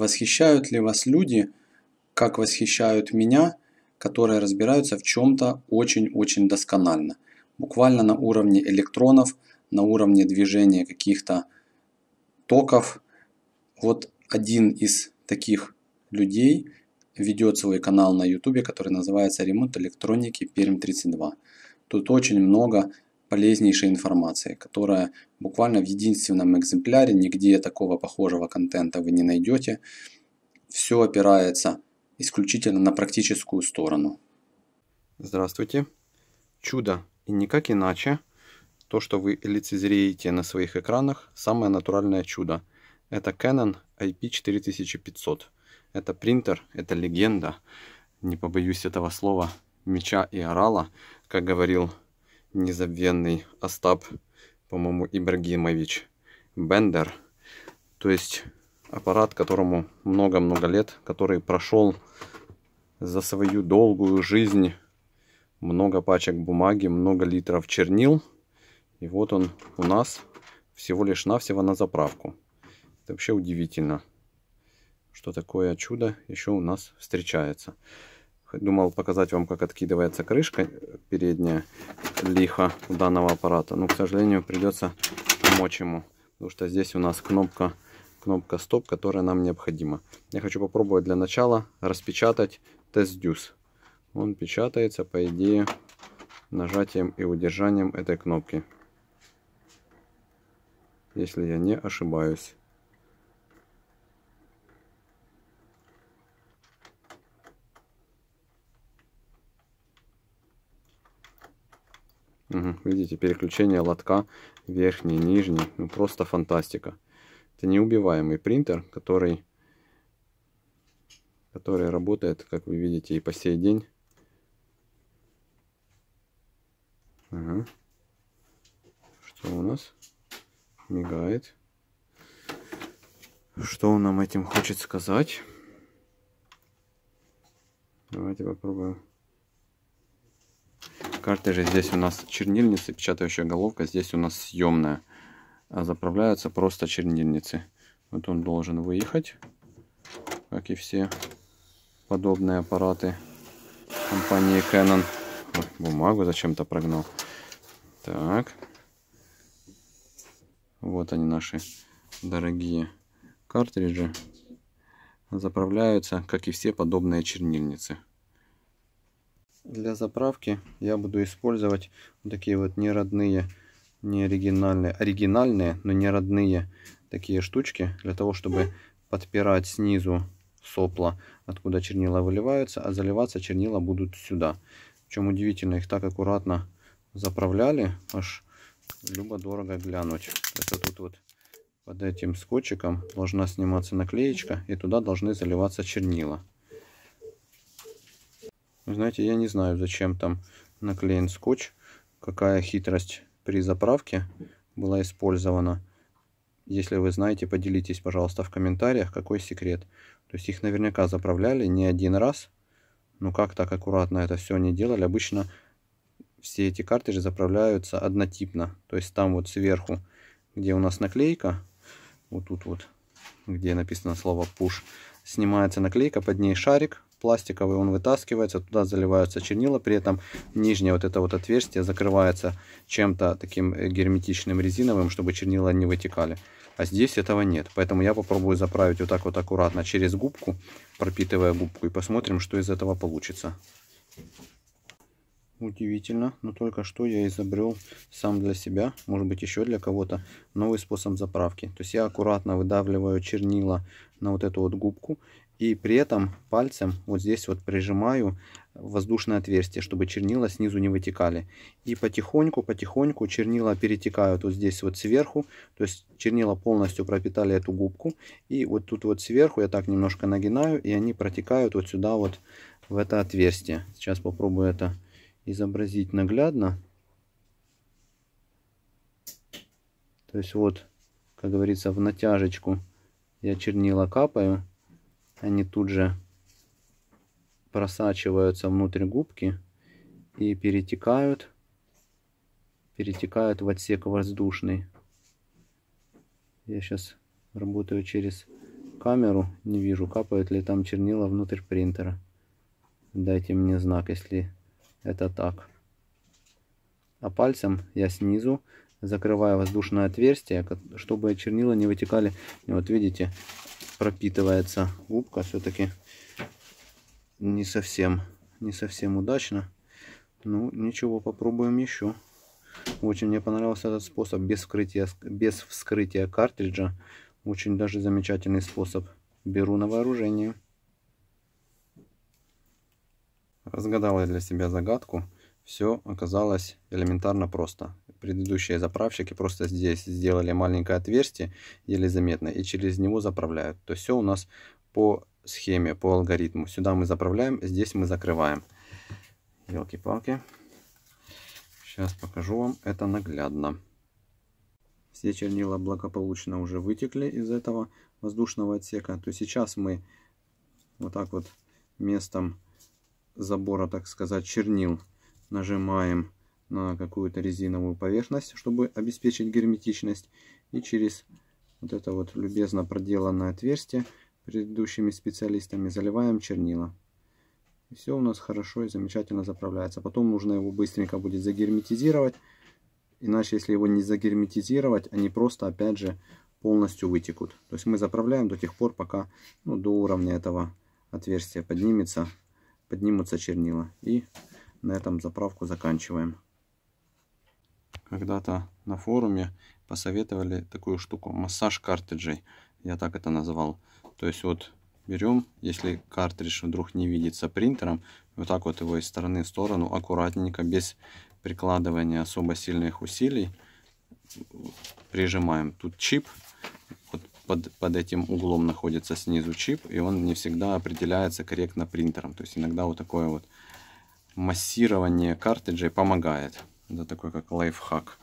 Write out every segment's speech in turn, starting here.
Восхищают ли вас люди, как восхищают меня, которые разбираются в чем-то очень-очень досконально, буквально на уровне электронов, на уровне движения каких-то токов. Вот один из таких людей ведет свой канал на YouTube, который называется «Ремонт электроники Перм 32». Тут очень много полезнейшей информации, которая буквально в единственном экземпляре, нигде такого похожего контента вы не найдете. Все опирается исключительно на практическую сторону. Здравствуйте. Чудо и никак иначе. То, что вы лицезреете на своих экранах, самое натуральное чудо. Это Canon IP4500. Это принтер, это легенда. Не побоюсь этого слова. Меча и орала, как говорил незабвенный Остап, по-моему, Ибрагимович Бендер. То есть аппарат, которому много-много лет, который прошел за свою долгую жизнь много пачек бумаги, много литров чернил. И вот он у нас всего лишь навсего на заправку. Это вообще удивительно, что такое чудо еще у нас встречается. Думал показать вам, как откидывается крышка передняя лихо данного аппарата. Но, к сожалению, придется помочь ему. Потому что здесь у нас кнопка, кнопка стоп, которая нам необходима. Я хочу попробовать для начала распечатать тест-дюз. Он печатается, по идее, нажатием и удержанием этой кнопки. Если я не ошибаюсь. Угу. Видите, переключение лотка, верхний, нижний. Ну, просто фантастика. Это неубиваемый принтер, который, который работает, как вы видите, и по сей день. Ага. Что у нас? Мигает. Что он нам этим хочет сказать? Давайте попробуем Картриджи здесь у нас чернильницы, печатающая головка, здесь у нас съемная. А заправляются просто чернильницы. Вот он должен выехать, как и все подобные аппараты компании Canon. Ой, бумагу зачем-то прогнал. Так. Вот они наши дорогие картриджи. Заправляются, как и все подобные чернильницы для заправки я буду использовать вот такие вот не родные, не оригинальные, оригинальные, но не родные такие штучки для того, чтобы подпирать снизу сопла, откуда чернила выливаются, а заливаться чернила будут сюда. Чем удивительно, их так аккуратно заправляли, аж любо-дорого глянуть. Это тут вот под этим скотчиком должна сниматься наклеечка, и туда должны заливаться чернила. Ну, знаете, я не знаю, зачем там наклеен скотч, какая хитрость при заправке была использована. Если вы знаете, поделитесь, пожалуйста, в комментариях, какой секрет. То есть их наверняка заправляли не один раз, но как так аккуратно это все не делали. Обычно все эти картриджи заправляются однотипно. То есть там вот сверху, где у нас наклейка, вот тут вот, где написано слово push, снимается наклейка, под ней шарик, пластиковый, он вытаскивается, туда заливаются чернила, при этом нижнее вот это вот отверстие закрывается чем-то таким э, герметичным резиновым, чтобы чернила не вытекали. А здесь этого нет, поэтому я попробую заправить вот так вот аккуратно через губку, пропитывая губку, и посмотрим, что из этого получится. Удивительно, но только что я изобрел сам для себя, может быть еще для кого-то, новый способ заправки. То есть я аккуратно выдавливаю чернила на вот эту вот губку и при этом пальцем вот здесь вот прижимаю воздушное отверстие, чтобы чернила снизу не вытекали. И потихоньку-потихоньку чернила перетекают вот здесь вот сверху. То есть чернила полностью пропитали эту губку. И вот тут вот сверху я так немножко нагинаю, и они протекают вот сюда вот в это отверстие. Сейчас попробую это изобразить наглядно. То есть вот, как говорится, в натяжечку я чернила капаю они тут же просачиваются внутрь губки и перетекают, перетекают в отсек воздушный. Я сейчас работаю через камеру, не вижу, капают ли там чернила внутрь принтера. Дайте мне знак, если это так. А пальцем я снизу закрываю воздушное отверстие, чтобы чернила не вытекали. И вот видите, пропитывается губка. Все-таки не совсем, не совсем удачно. Ну, ничего, попробуем еще. Очень мне понравился этот способ без вскрытия, без вскрытия картриджа. Очень даже замечательный способ. Беру на вооружение. Разгадал я для себя загадку. Все оказалось элементарно просто. Предыдущие заправщики просто здесь сделали маленькое отверстие, еле заметно, и через него заправляют. То есть все у нас по схеме, по алгоритму. Сюда мы заправляем, здесь мы закрываем. Елки-палки. Сейчас покажу вам это наглядно. Все чернила благополучно уже вытекли из этого воздушного отсека. То есть сейчас мы вот так вот местом забора, так сказать, чернил нажимаем на какую-то резиновую поверхность, чтобы обеспечить герметичность. И через вот это вот любезно проделанное отверстие предыдущими специалистами заливаем чернила. И все у нас хорошо и замечательно заправляется. Потом нужно его быстренько будет загерметизировать. Иначе, если его не загерметизировать, они просто, опять же, полностью вытекут. То есть мы заправляем до тех пор, пока ну, до уровня этого отверстия поднимется, поднимутся чернила. И на этом заправку заканчиваем. Когда-то на форуме посоветовали такую штуку, массаж картриджей, я так это назвал. То есть вот берем, если картридж вдруг не видится принтером, вот так вот его из стороны в сторону, аккуратненько, без прикладывания особо сильных усилий, прижимаем. Тут чип, вот под, под этим углом находится снизу чип, и он не всегда определяется корректно принтером. То есть иногда вот такое вот массирование картриджей помогает. Это такой как лайфхак.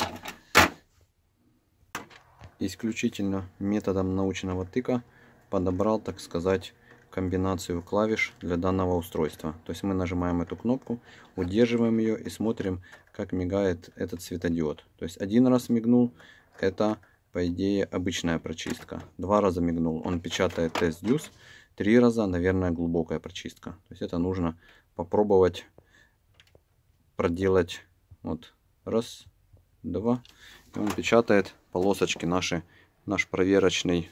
Исключительно методом научного тыка подобрал, так сказать, комбинацию клавиш для данного устройства. То есть мы нажимаем эту кнопку, удерживаем ее и смотрим, как мигает этот светодиод. То есть один раз мигнул, это по идее обычная прочистка. Два раза мигнул, он печатает тест дюз. Три раза, наверное, глубокая прочистка. То есть это нужно попробовать проделать вот раз, два. И он печатает полосочки наши, наш проверочный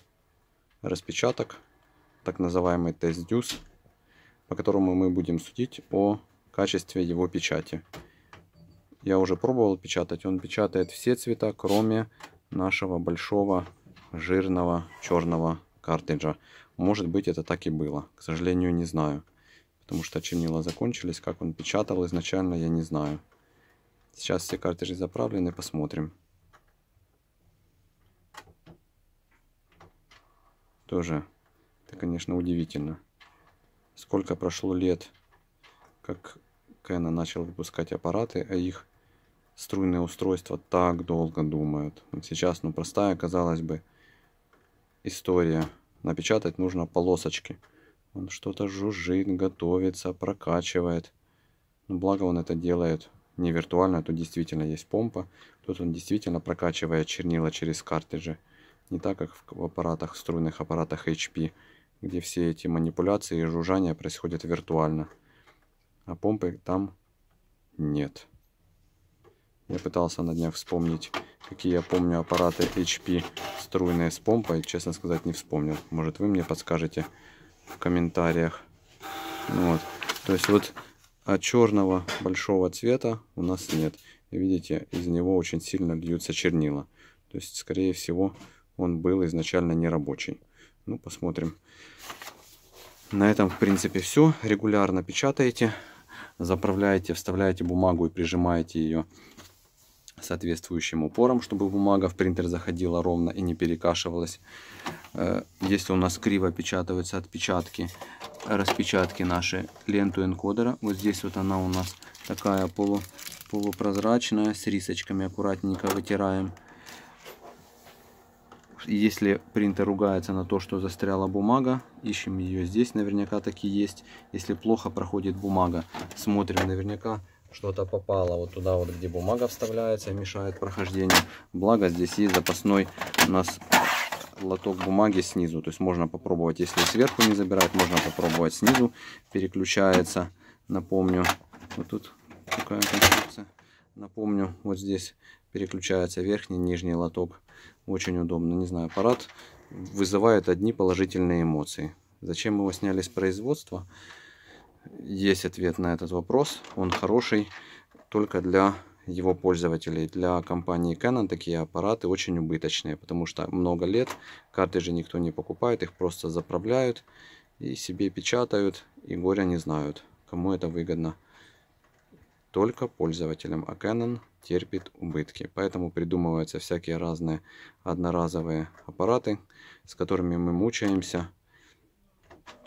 распечаток, так называемый тест-дюз, по которому мы будем судить о качестве его печати. Я уже пробовал печатать, он печатает все цвета, кроме нашего большого жирного черного картриджа. Может быть это так и было, к сожалению не знаю. Потому что чернила закончились, как он печатал изначально, я не знаю. Сейчас все картриджи заправлены, посмотрим. Тоже, это, конечно, удивительно. Сколько прошло лет, как Canon начал выпускать аппараты, а их струйные устройства так долго думают. Сейчас, ну, простая, казалось бы, история. Напечатать нужно полосочки. Он что-то жужжит, готовится, прокачивает. Но ну, благо он это делает не виртуально, а тут действительно есть помпа. Тут он действительно прокачивает чернила через картриджи. Не так, как в аппаратах, в струйных аппаратах HP, где все эти манипуляции и жужжания происходят виртуально. А помпы там нет. Я пытался на днях вспомнить, какие я помню аппараты HP струйные с помпой. Честно сказать, не вспомнил. Может, вы мне подскажете в комментариях. Ну вот. То есть вот а черного большого цвета у нас нет. Видите, из него очень сильно льются чернила. То есть, скорее всего, он был изначально не рабочий. Ну, посмотрим. На этом, в принципе, все. Регулярно печатаете, заправляете, вставляете бумагу и прижимаете ее соответствующим упором, чтобы бумага в принтер заходила ровно и не перекашивалась. Э, если у нас криво печатаются отпечатки, распечатки наши, ленту энкодера, вот здесь вот она у нас такая полу, полупрозрачная, с рисочками аккуратненько вытираем. Если принтер ругается на то, что застряла бумага, ищем ее здесь, наверняка таки есть. Если плохо проходит бумага, смотрим наверняка что-то попало вот туда, вот где бумага вставляется, мешает прохождению. Благо здесь есть запасной у нас лоток бумаги снизу. То есть можно попробовать, если сверху не забирать, можно попробовать снизу. Переключается, напомню, вот тут такая конструкция. Напомню, вот здесь переключается верхний, нижний лоток. Очень удобно. Не знаю, аппарат вызывает одни положительные эмоции. Зачем его сняли с производства? есть ответ на этот вопрос. Он хороший только для его пользователей. Для компании Canon такие аппараты очень убыточные, потому что много лет карты же никто не покупает, их просто заправляют и себе печатают, и горя не знают, кому это выгодно. Только пользователям, а Canon терпит убытки. Поэтому придумываются всякие разные одноразовые аппараты, с которыми мы мучаемся –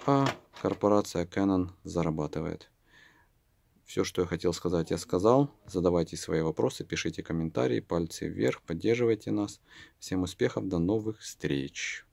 а корпорация Canon зарабатывает. Все, что я хотел сказать, я сказал. Задавайте свои вопросы, пишите комментарии, пальцы вверх, поддерживайте нас. Всем успехов, до новых встреч!